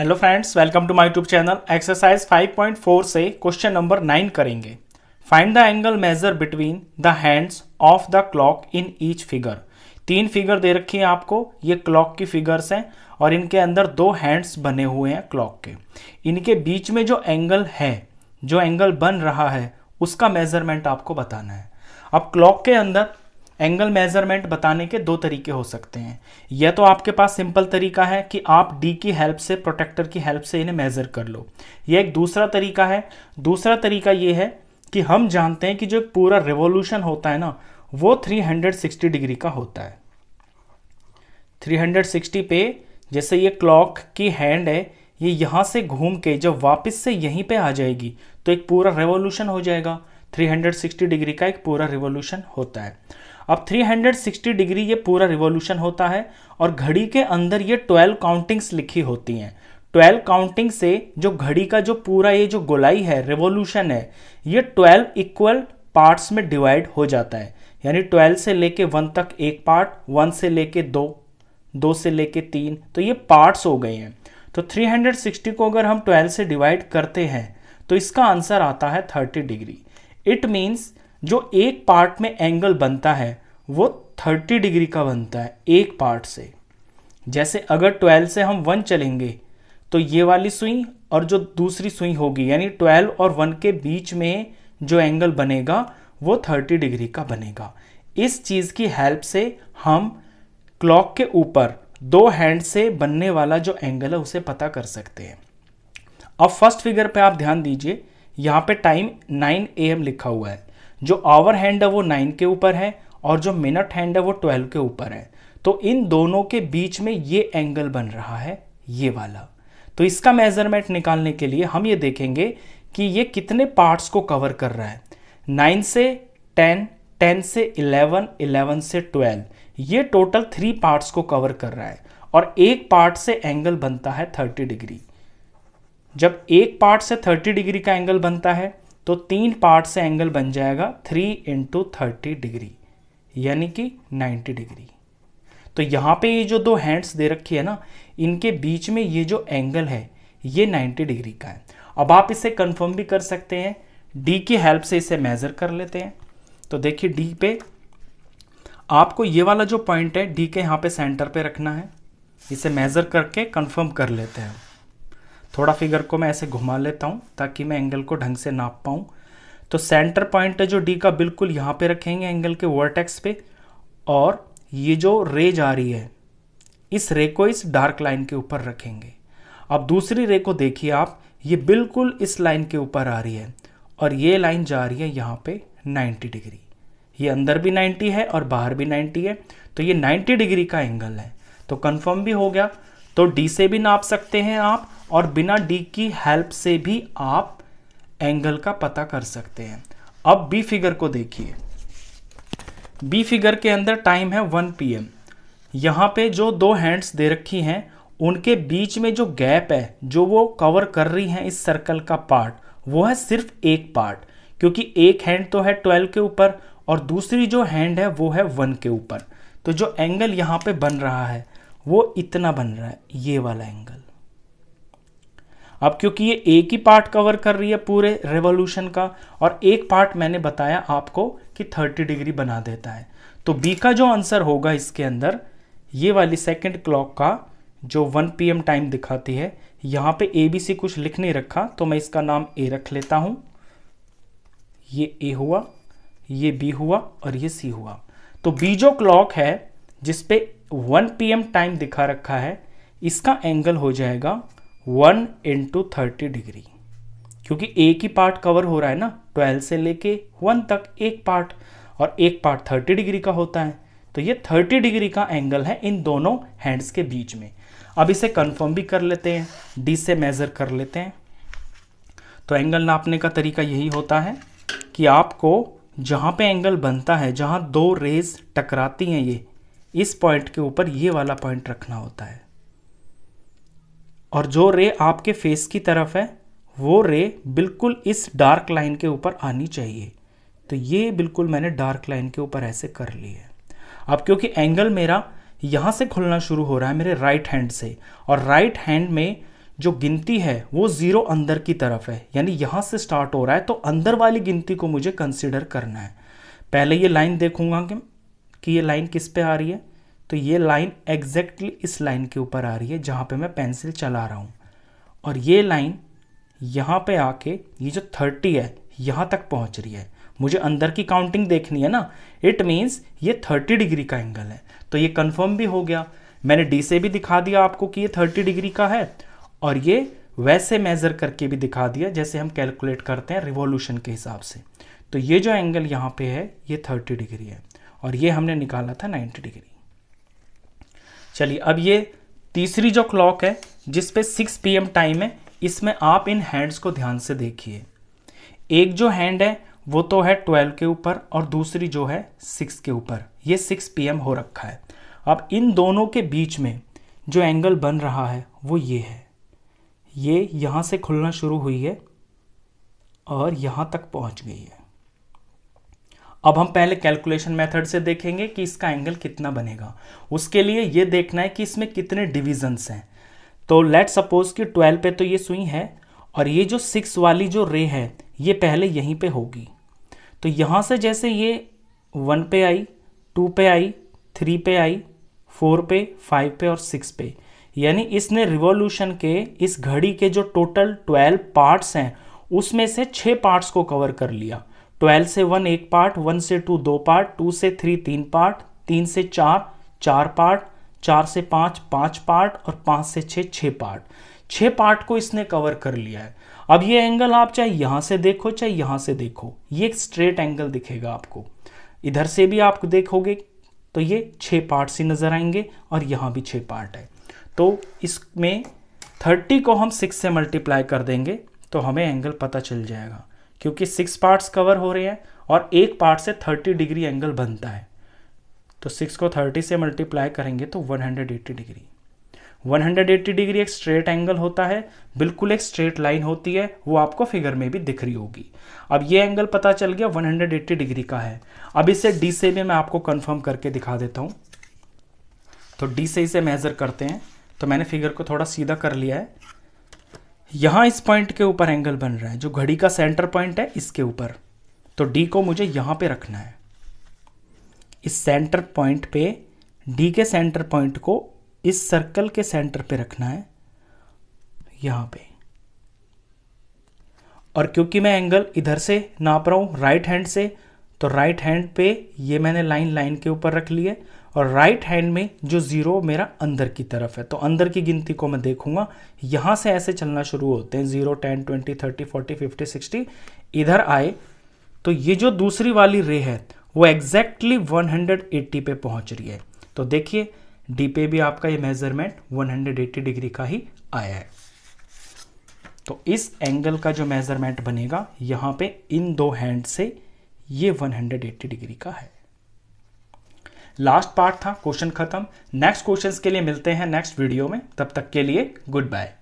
hello friends welcome to my YouTube channel exercise 5.4 से question number 9 करेंगे find the angle measure between the hands of the clock in each figure तीन figure दे रखी है आपको ये क्लॉक की फिगर्स हैं और इनके अंदर दो हैंड्स बने हुए हैं क्लॉक के इनके बीच में जो एंगल है जो एंगल बन रहा है उसका मेजरमेंट आपको बताना है अब क्लॉक के अंदर एंगल मेजरमेंट बताने के दो तरीके हो सकते हैं यह तो आपके पास सिंपल तरीका है कि आप डी की हेल्प से प्रोटेक्टर की हेल्प से इन्हें मेज़र कर लो ये एक दूसरा तरीका है दूसरा तरीका यह है कि हम जानते हैं कि जो पूरा रिवोल्यूशन होता है ना वो 360 डिग्री का होता है 360 पे जैसे ये क्लॉक की हैंड है ये यहाँ से घूम के जब वापस से यहीं पे आ जाएगी तो एक पूरा रेवोल्यूशन हो जाएगा 360 डिग्री का एक पूरा रिवोल्यूशन होता है अब 360 डिग्री ये पूरा रिवॉल्यूशन होता है और घड़ी के अंदर ये 12 काउंटिंग्स लिखी होती हैं 12 काउंटिंग से जो घड़ी का जो पूरा ये जो गोलाई है रिवॉल्यूशन है ये 12 इक्वल पार्ट्स में डिवाइड हो जाता है यानी 12 से लेके 1 तक एक पार्ट 1 से लेके 2 2 से लेके 3 तो ये पार्ट्स हो गए हैं तो 360 को अगर हम 12 से डिवाइड करते हैं तो इसका आंसर आता है 30 डिग्री इट मीन्स जो एक पार्ट में एंगल बनता है वो 30 डिग्री का बनता है एक पार्ट से जैसे अगर 12 से हम 1 चलेंगे तो ये वाली सुई और जो दूसरी सुई होगी यानी 12 और 1 के बीच में जो एंगल बनेगा वो 30 डिग्री का बनेगा इस चीज़ की हेल्प से हम क्लॉक के ऊपर दो हैंड से बनने वाला जो एंगल है उसे पता कर सकते हैं अब फर्स्ट फिगर पे आप ध्यान दीजिए यहाँ पे टाइम 9 एम लिखा हुआ है जो आवर हैंड है वो नाइन के ऊपर है और जो मिनट हैंड है वो ट्वेल्व के ऊपर है तो इन दोनों के बीच में ये एंगल बन रहा है ये वाला तो इसका मेजरमेंट निकालने के लिए हम ये देखेंगे कि ये कितने पार्ट्स को कवर कर रहा है नाइन से टेन टेन से इलेवन इलेवन से ट्वेल्व ये टोटल थ्री पार्ट्स को कवर कर रहा है और एक पार्ट से एंगल बनता है थर्टी डिग्री जब एक पार्ट से थर्टी डिग्री का एंगल बनता है तो तीन पार्ट से एंगल बन जाएगा थ्री इंटू थर्टी डिग्री यानी कि नाइन्टी डिग्री तो यहाँ पे ये जो दो हैंड्स दे रखी है ना इनके बीच में ये जो एंगल है ये नाइन्टी डिग्री का है अब आप इसे कन्फर्म भी कर सकते हैं डी की हेल्प से इसे मेज़र कर लेते हैं तो देखिए डी पे आपको ये वाला जो पॉइंट है डी के यहाँ पे सेंटर पे रखना है इसे मेज़र करके कंफर्म कर लेते हैं थोड़ा फिगर को मैं ऐसे घुमा लेता हूँ ताकि मैं एंगल को ढंग से नाप पाऊँ तो सेंटर पॉइंट है जो डी का बिल्कुल यहाँ पे रखेंगे एंगल के वर्टेक्स पे और ये जो रे जा रही है इस रे को इस डार्क लाइन के ऊपर रखेंगे अब दूसरी रे को देखिए आप ये बिल्कुल इस लाइन के ऊपर आ रही है और ये लाइन जा रही है यहाँ पे 90 डिग्री ये अंदर भी 90 है और बाहर भी 90 है तो ये 90 डिग्री का एंगल है तो कन्फर्म भी हो गया तो डी से भी नाप सकते हैं आप और बिना डी की हेल्प से भी आप एंगल का पता कर सकते हैं अब बी फिगर को देखिए बी फिगर के अंदर टाइम है 1 पीएम यहाँ पे जो दो हैंड्स दे रखी हैं उनके बीच में जो गैप है जो वो कवर कर रही हैं इस सर्कल का पार्ट वो है सिर्फ एक पार्ट क्योंकि एक हैंड तो है 12 के ऊपर और दूसरी जो हैंड है वो है वन के ऊपर तो जो एंगल यहाँ पे बन रहा है वो इतना बन रहा है ये वाला एंगल अब क्योंकि ये एक ही पार्ट कवर कर रही है पूरे रेवोल्यूशन का और एक पार्ट मैंने बताया आपको कि 30 डिग्री बना देता है तो बी का जो आंसर होगा इसके अंदर ये वाली सेकेंड क्लॉक का जो 1 पीएम टाइम दिखाती है यहाँ पे ए बी सी कुछ लिख नहीं रखा तो मैं इसका नाम ए रख लेता हूँ ये ए हुआ ये बी हुआ और ये सी हुआ तो बी जो क्लॉक है जिसपे 1 पीएम टाइम दिखा रखा है इसका एंगल हो जाएगा वन इंटू थर्टी डिग्री क्योंकि एक ही पार्ट कवर हो रहा है ना ट्वेल्व से लेके वन तक एक पार्ट और एक पार्ट थर्टी डिग्री का होता है तो ये थर्टी डिग्री का एंगल है इन दोनों हैंड्स के बीच में अब इसे कंफर्म भी कर लेते हैं डी से मेज़र कर लेते हैं तो एंगल नापने का तरीका यही होता है कि आपको जहाँ पे एंगल बनता है जहाँ दो रेज टकराती हैं ये इस पॉइंट के ऊपर ये वाला पॉइंट रखना होता है और जो रे आपके फेस की तरफ है वो रे बिल्कुल इस डार्क लाइन के ऊपर आनी चाहिए तो ये बिल्कुल मैंने डार्क लाइन के ऊपर ऐसे कर ली है अब क्योंकि एंगल मेरा यहाँ से खुलना शुरू हो रहा है मेरे राइट हैंड से और राइट हैंड में जो गिनती है वो ज़ीरो अंदर की तरफ है यानी यहाँ से स्टार्ट हो रहा है तो अंदर वाली गिनती को मुझे कंसिडर करना है पहले ये लाइन देखूंगा कि ये लाइन किस पे आ रही है तो ये लाइन एग्जैक्टली इस लाइन के ऊपर आ रही है जहाँ पे मैं पेंसिल चला रहा हूँ और ये लाइन यहाँ पे आके ये जो थर्टी है यहाँ तक पहुँच रही है मुझे अंदर की काउंटिंग देखनी है ना इट मीन्स ये थर्टी डिग्री का एंगल है तो ये कन्फर्म भी हो गया मैंने डी से भी दिखा दिया आपको कि ये थर्टी डिग्री का है और ये वैसे मेज़र करके भी दिखा दिया जैसे हम कैलकुलेट करते हैं रिवोल्यूशन के हिसाब से तो ये जो एंगल यहाँ पे है ये थर्टी डिग्री है और ये हमने निकाला था नाइन्टी डिग्री चलिए अब ये तीसरी जो क्लॉक है जिस पे 6 पीएम टाइम है इसमें आप इन हैंड्स को ध्यान से देखिए एक जो हैंड है वो तो है 12 के ऊपर और दूसरी जो है 6 के ऊपर ये 6 पीएम हो रखा है अब इन दोनों के बीच में जो एंगल बन रहा है वो ये है ये यहाँ से खुलना शुरू हुई है और यहाँ तक पहुँच गई है अब हम पहले कैलकुलेशन मेथड से देखेंगे कि इसका एंगल कितना बनेगा उसके लिए ये देखना है कि इसमें कितने डिविजन्स हैं तो लेट सपोज कि ट्वेल्व पे तो ये सुई है और ये जो सिक्स वाली जो रे है ये पहले यहीं पे होगी तो यहाँ से जैसे ये वन पे आई टू पे आई थ्री पे आई फोर पे फाइव पे और सिक्स पे यानी इसने रिवोल्यूशन के इस घड़ी के जो टोटल ट्वेल्व पार्ट्स हैं उसमें से छः पार्ट्स को कवर कर लिया ट्वेल्व से वन एक पार्ट वन से टू दो पार्ट टू से थ्री तीन पार्ट तीन से चार चार पार्ट चार से पाँच पाँच पार्ट और पाँच से छः छः पार्ट छः पार्ट को इसने कवर कर लिया है अब ये एंगल आप चाहे यहाँ से देखो चाहे यहाँ से देखो ये एक स्ट्रेट एंगल दिखेगा आपको इधर से भी आप देखोगे तो ये छः पार्ट से नज़र आएंगे और यहाँ भी छः पार्ट है तो इसमें थर्टी को हम सिक्स से मल्टीप्लाई कर देंगे तो हमें एंगल पता चल जाएगा क्योंकि सिक्स पार्ट्स कवर हो रहे हैं और एक पार्ट से थर्टी डिग्री एंगल बनता है तो सिक्स को थर्टी से मल्टीप्लाई करेंगे तो one hundred eighty degree eighty degree एक स्ट्रेट एंगल होता है बिल्कुल एक स्ट्रेट लाइन होती है वो आपको फिगर में भी दिख रही होगी अब ये एंगल पता चल गया वन हंड्रेड एट्टी डिग्री का है अब इसे डी से भी मैं आपको कंफर्म करके दिखा देता हूँ तो डी से इसे मेज़र करते हैं तो मैंने फिगर को थोड़ा सीधा कर लिया है यहाँ इस पॉइंट के ऊपर एंगल बन रहा है जो घड़ी का सेंटर पॉइंट है इसके ऊपर तो डी को मुझे यहाँ पे रखना है इस सेंटर पॉइंट पे डी के सेंटर पॉइंट को इस सर्कल के सेंटर पे रखना है यहाँ पे और क्योंकि मैं एंगल इधर से नाप रहा हूँ राइट हैंड से तो राइट हैंड पे ये मैंने लाइन लाइन के ऊपर रख ली है और राइट हैंड में जो ज़ीरो मेरा अंदर की तरफ है तो अंदर की गिनती को मैं देखूंगा यहां से ऐसे चलना शुरू होते हैं zero ten twenty thirty forty fifty sixty इधर आए तो ये जो दूसरी वाली रे है वो एग्जैक्टली वन हंड्रेड एट्टी पे पहुंच रही है तो देखिए डी पे भी आपका ये measurement one hundred eighty degree का ही आया है तो इस एंगल का जो मेजरमेंट बनेगा यहाँ पे इन दो हैंड से ये 180 डिग्री का है लास्ट पार्ट था क्वेश्चन खत्म नेक्स्ट क्वेश्चंस के लिए मिलते हैं नेक्स्ट वीडियो में तब तक के लिए गुड बाय